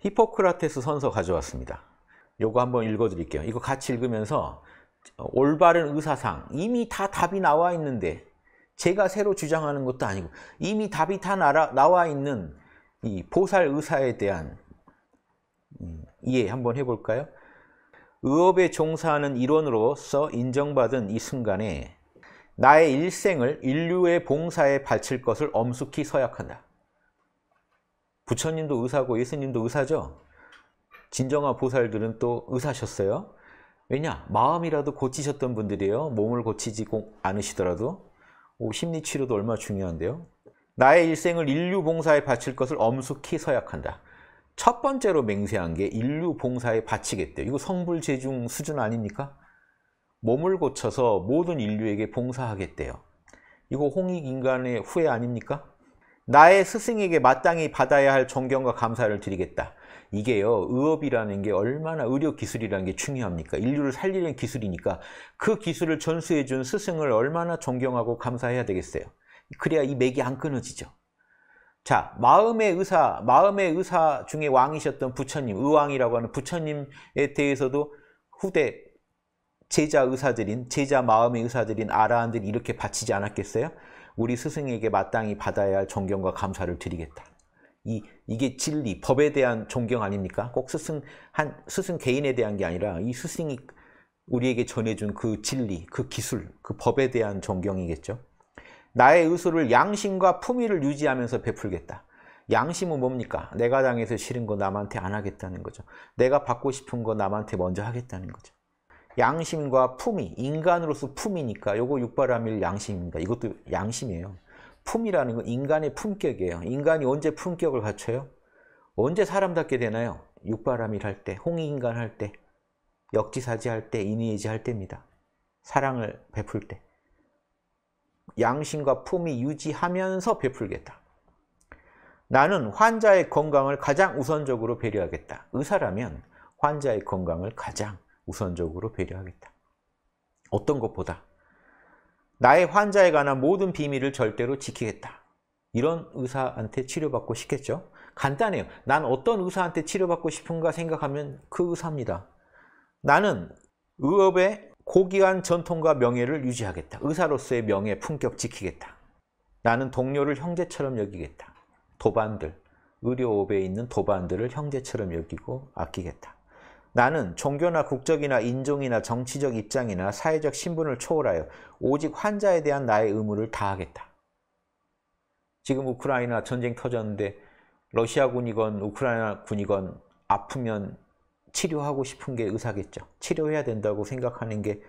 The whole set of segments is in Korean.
히포크라테스 선서 가져왔습니다. 요거 한번 읽어드릴게요. 이거 같이 읽으면서 올바른 의사상 이미 다 답이 나와 있는데 제가 새로 주장하는 것도 아니고 이미 답이 다 나와 있는 이 보살 의사에 대한 음, 이해 한번 해볼까요? 의업에 종사하는 일원으로서 인정받은 이 순간에 나의 일생을 인류의 봉사에 바칠 것을 엄숙히 서약한다. 부처님도 의사고 예수님도 의사죠. 진정한 보살들은 또 의사셨어요. 왜냐? 마음이라도 고치셨던 분들이에요. 몸을 고치지 않으시더라도. 오, 심리치료도 얼마나 중요한데요. 나의 일생을 인류 봉사에 바칠 것을 엄숙히 서약한다. 첫 번째로 맹세한 게 인류 봉사에 바치겠대요. 이거 성불재중 수준 아닙니까? 몸을 고쳐서 모든 인류에게 봉사하겠대요. 이거 홍익인간의 후회 아닙니까? 나의 스승에게 마땅히 받아야 할 존경과 감사를 드리겠다. 이게요 의업이라는 게 얼마나 의료 기술이라는 게 중요합니까 인류를 살리는 기술이니까 그 기술을 전수해 준 스승을 얼마나 존경하고 감사해야 되겠어요 그래야 이 맥이 안 끊어지죠 자 마음의 의사 마음의 의사 중에 왕이셨던 부처님 의왕이라고 하는 부처님에 대해서도 후대 제자 의사들인 제자 마음의 의사들인 아라한들이 이렇게 바치지 않았겠어요 우리 스승에게 마땅히 받아야 할 존경과 감사를 드리겠다. 이, 이게 진리, 법에 대한 존경 아닙니까? 꼭 스승, 한, 스승 개인에 대한 게 아니라 이 스승이 우리에게 전해준 그 진리, 그 기술, 그 법에 대한 존경이겠죠. 나의 의술을 양심과 품위를 유지하면서 베풀겠다. 양심은 뭡니까? 내가 당해서 싫은 거 남한테 안 하겠다는 거죠. 내가 받고 싶은 거 남한테 먼저 하겠다는 거죠. 양심과 품위, 인간으로서 품이니까 요거 육바라밀 양심입니다. 이것도 양심이에요. 품이라는 건 인간의 품격이에요. 인간이 언제 품격을 갖춰요? 언제 사람답게 되나요? 육바라밀할 때, 홍익인간 할 때, 역지사지 할 때, 인의예지 할 때입니다. 사랑을 베풀 때. 양심과 품위 유지하면서 베풀겠다. 나는 환자의 건강을 가장 우선적으로 배려하겠다. 의사라면 환자의 건강을 가장 우선적으로 배려하겠다. 어떤 것보다 나의 환자에 관한 모든 비밀을 절대로 지키겠다. 이런 의사한테 치료받고 싶겠죠? 간단해요. 난 어떤 의사한테 치료받고 싶은가 생각하면 그 의사입니다. 나는 의업의 고귀한 전통과 명예를 유지하겠다. 의사로서의 명예, 품격 지키겠다. 나는 동료를 형제처럼 여기겠다. 도반들, 의료업에 있는 도반들을 형제처럼 여기고 아끼겠다. 나는 종교나 국적이나 인종이나 정치적 입장이나 사회적 신분을 초월하여 오직 환자에 대한 나의 의무를 다하겠다. 지금 우크라이나 전쟁 터졌는데 러시아 군이건 우크라이나 군이건 아프면 치료하고 싶은 게 의사겠죠. 치료해야 된다고 생각하는 게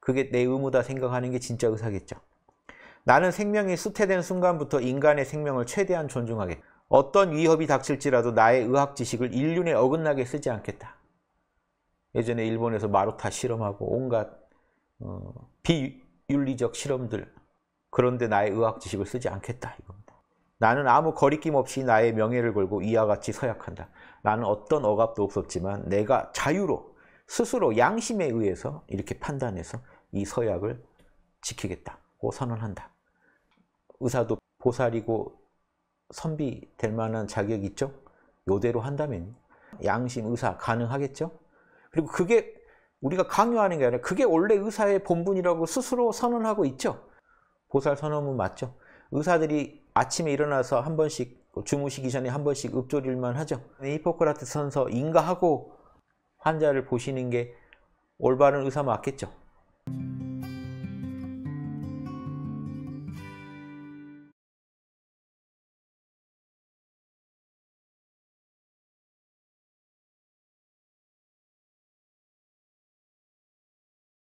그게 내 의무다 생각하는 게 진짜 의사겠죠. 나는 생명이 수태된 순간부터 인간의 생명을 최대한 존중하겠다. 어떤 위협이 닥칠지라도 나의 의학 지식을 인륜에 어긋나게 쓰지 않겠다. 예전에 일본에서 마루타 실험하고 온갖 어, 비윤리적 실험들 그런데 나의 의학 지식을 쓰지 않겠다 이겁니다. 나는 아무 거리낌 없이 나의 명예를 걸고 이와 같이 서약한다. 나는 어떤 억압도 없었지만 내가 자유로 스스로 양심에 의해서 이렇게 판단해서 이 서약을 지키겠다고 선언한다. 의사도 보살이고 선비될 만한 자격 있죠? 요대로 한다면 양심 의사 가능하겠죠? 그리고 그게 우리가 강요하는 게 아니라 그게 원래 의사의 본분이라고 스스로 선언하고 있죠. 보살 선언문 맞죠. 의사들이 아침에 일어나서 한 번씩 주무시기 전에 한 번씩 읊조릴만 하죠. 히포크라테 선서 인가하고 환자를 보시는 게 올바른 의사 맞겠죠.